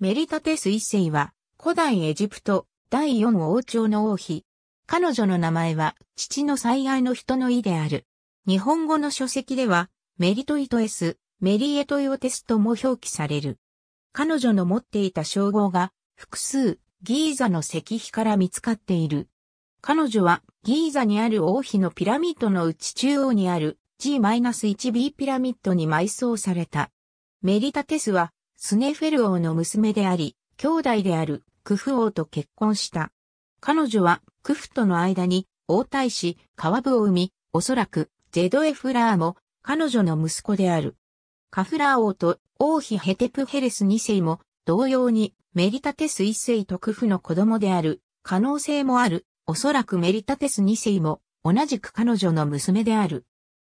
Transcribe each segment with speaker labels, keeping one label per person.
Speaker 1: メリタテス一世は、古代エジプト、第四王朝の王妃。彼女の名前は、父の最愛の人の意である。日本語の書籍では、メリトイトエス、メリエトイオテスとも表記される。彼女の持っていた称号が、複数、ギーザの石碑から見つかっている。彼女は、ギーザにある王妃のピラミッドのうち中央にある G-1B ピラミッドに埋葬された。メリタテスは、スネフェル王の娘であり、兄弟であるクフ王と結婚した。彼女はクフとの間に王太子、カワブを産み、おそらくジェドエフラーも彼女の息子である。カフラー王と王妃ヘテプヘレス2世も同様にメリタテス1世とクフの子供である可能性もある。おそらくメリタテス2世も同じく彼女の娘である。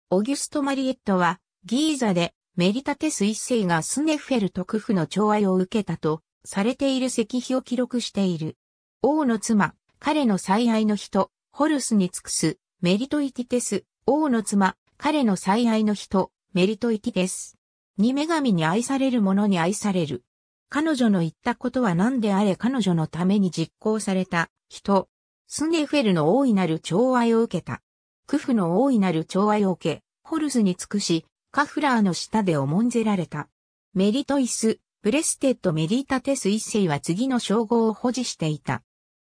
Speaker 1: オギュスト・マリエットはギーザでメリタテス一世がスネフェル特府の寵愛を受けたと、されている石碑を記録している。王の妻、彼の最愛の人、ホルスに尽くす、メリトイティテス、王の妻、彼の最愛の人、メリトイティテス。に女神に愛される者に愛される。彼女の言ったことは何であれ彼女のために実行された、人。スネフェルの大いなる寵愛を受けた。クフの大いなる寵愛を受け、ホルスに尽くし、カフラーの下で重んぜられた。メリトイス、ブレステッドメリータテス一世は次の称号を保持していた。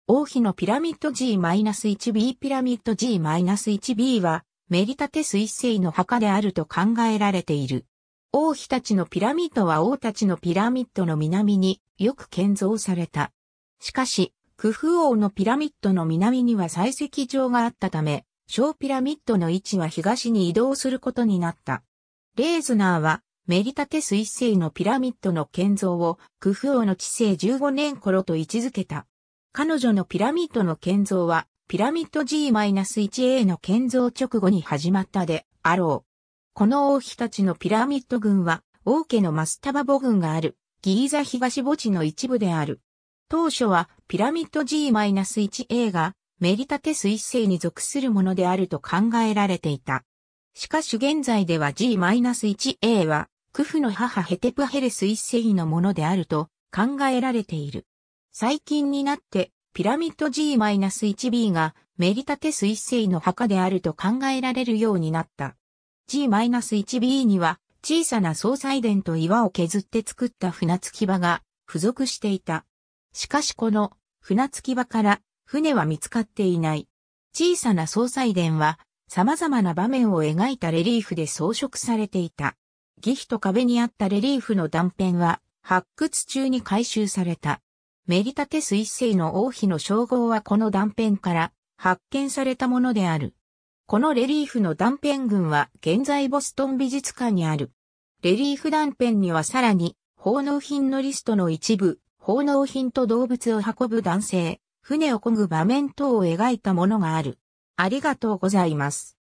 Speaker 1: 王妃のピラミッド G-1B ピラミッド G-1B は、メリタテス一世の墓であると考えられている。王妃たちのピラミッドは王たちのピラミッドの南によく建造された。しかし、クフ王のピラミッドの南には採石場があったため、小ピラミッドの位置は東に移動することになった。レーズナーは、メリタテス一世のピラミッドの建造を、クフ王の治世15年頃と位置づけた。彼女のピラミッドの建造は、ピラミッド G-1A の建造直後に始まったであろう。この王妃たちのピラミッド群は、王家のマスタバボ群がある、ギーザ東墓地の一部である。当初は、ピラミッド G-1A が、メリタテス一世に属するものであると考えられていた。しかし現在では G-1A は、クフの母ヘテプヘレス一世のものであると考えられている。最近になって、ピラミッド G-1B がメリタテス一世の墓であると考えられるようになった。G-1B には小さな総裁殿と岩を削って作った船着き場が付属していた。しかしこの船着き場から船は見つかっていない。小さな総裁殿は様々な場面を描いたレリーフで装飾されていた。儀碑と壁にあったレリーフの断片は発掘中に回収された。メリタテス一世の王妃の称号はこの断片から発見されたものである。このレリーフの断片群は現在ボストン美術館にある。レリーフ断片にはさらに、奉納品のリストの一部、奉納品と動物を運ぶ男性、船を漕ぐ場面等を描いたものがある。ありがとうございます。